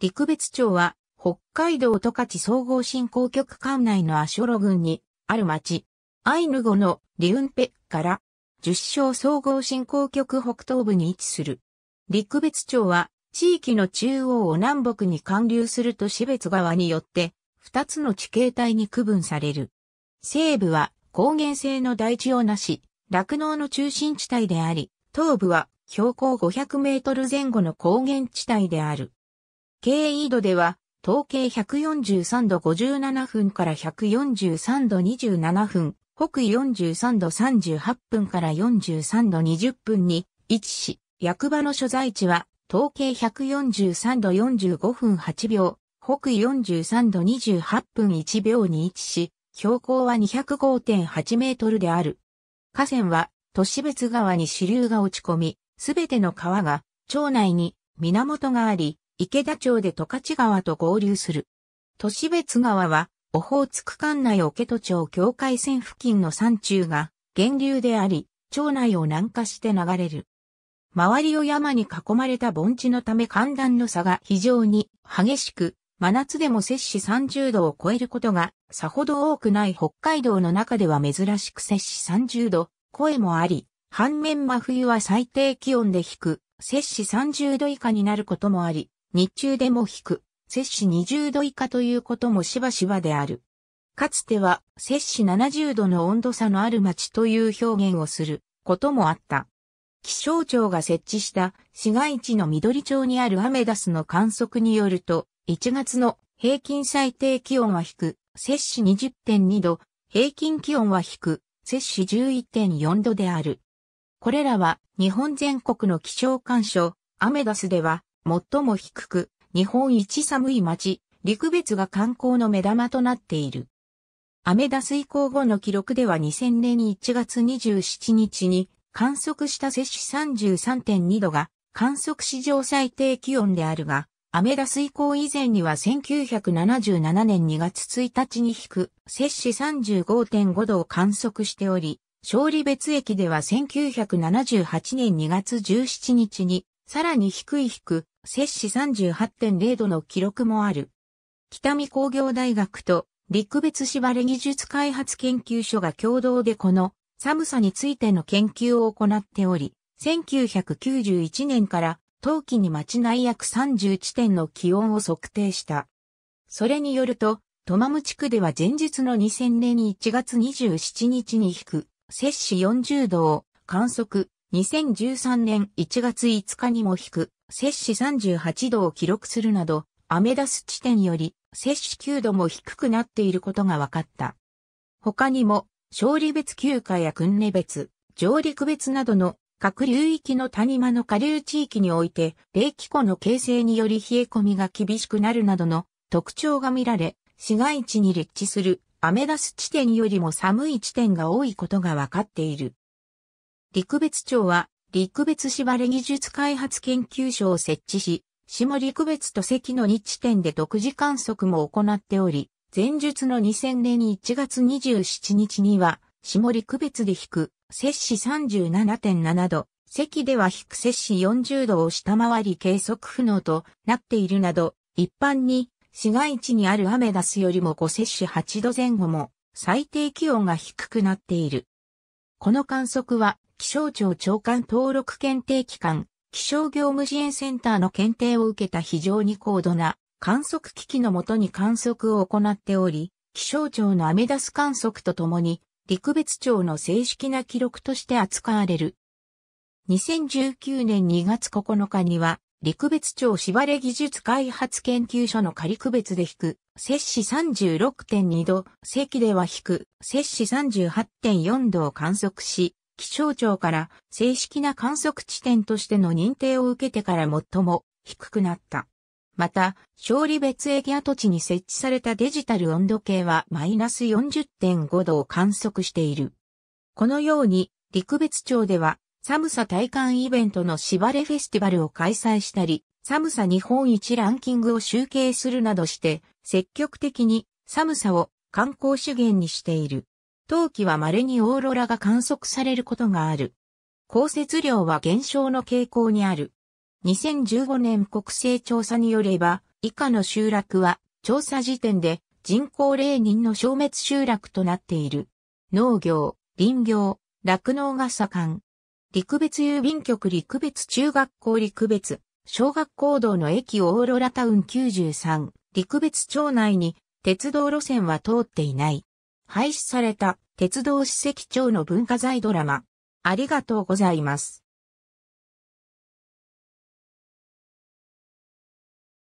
陸別町は、北海道十勝総合振興局管内のショロ郡に、ある町、アイヌ語のリウンペから、十勝総合振興局北東部に位置する。陸別町は、地域の中央を南北に貫流すると市別川によって、二つの地形帯に区分される。西部は高原性の大地をなし、落農の中心地帯であり、東部は標高500メートル前後の高原地帯である。経緯度では、統計143度57分から143度27分、北緯43度38分から43度20分に位置し、役場の所在地は、統計143度45分8秒、北緯43度28分1秒に位置し、標高は205.8メートルである。河川は、都市別川に支流が落ち込み、すべての川が、町内に源があり、池田町で十勝川と合流する。都市別川は、オホーツク管内桶戸町境界線付近の山中が源流であり、町内を南下して流れる。周りを山に囲まれた盆地のため寒暖の差が非常に激しく、真夏でも摂氏30度を超えることがさほど多くない北海道の中では珍しく摂氏30度、声もあり、反面真冬は最低気温で低く、摂氏30度以下になることもあり、日中でも低く、摂氏20度以下ということもしばしばである。かつては、摂氏70度の温度差のある町という表現をすることもあった。気象庁が設置した市街地の緑町にあるアメダスの観測によると、1月の平均最低気温は低く、摂氏20.2度、平均気温は低く、摂氏11.4度である。これらは日本全国の気象干渉、アメダスでは最も低く、日本一寒い町、陸別が観光の目玉となっている。アメダ水耕後の記録では2000年1月27日に観測した摂氏33.2度が観測史上最低気温であるが、アメダ水耕以前には1977年2月1日に引く摂氏35.5度を観測しており、勝利別駅では1978年2月17日にさらに低い引く摂氏38.0度の記録もある。北見工業大学と陸別芝レ技術開発研究所が共同でこの寒さについての研究を行っており、1991年から冬季に町内約30地点の気温を測定した。それによると、トマム地区では前日の2000年1月27日に引く、摂氏40度を観測、2013年1月5日にも引く、摂氏38度を記録するなど、アメダス地点より摂氏9度も低くなっていることが分かった。他にも、勝利別休暇や訓練別、上陸別などの各流域の谷間の下流地域において、冷気湖の形成により冷え込みが厳しくなるなどの特徴が見られ、市街地に立地するアメダス地点よりも寒い地点が多いことが分かっている。陸別町は陸別芝レ技術開発研究所を設置し、下陸別と関の2地点で独自観測も行っており、前述の2000年1月27日には、下陸別で引く、摂氏37.7度、関では引く摂氏40度を下回り計測不能となっているなど、一般に市街地にあるアメダスよりも5摂氏8度前後も最低気温が低くなっている。この観測は気象庁長官登録検定機関、気象業務支援センターの検定を受けた非常に高度な観測機器のもとに観測を行っており、気象庁のアメダス観測とともに、陸別庁の正式な記録として扱われる。2019年2月9日には、陸別庁芝れ技術開発研究所の仮区別で引く、摂氏36.2度、赤では引く、摂氏38.4度を観測し、気象庁から正式な観測地点としての認定を受けてから最も低くなった。また、勝利別駅跡地に設置されたデジタル温度計はマイナス40.5度を観測している。このように、陸別町では寒さ体感イベントの縛れフェスティバルを開催したり、寒さ日本一ランキングを集計するなどして、積極的に寒さを観光資源にしている。冬季は稀にオーロラが観測されることがある。降雪量は減少の傾向にある。2015年国勢調査によれば、以下の集落は調査時点で人口零人の消滅集落となっている。農業、林業、酪農が盛ん。陸別郵便局陸別中学校陸別小学校道の駅オーロラタウン93陸別町内に鉄道路線は通っていない。廃止された鉄道史跡町の文化財ドラマ。ありがとうございます。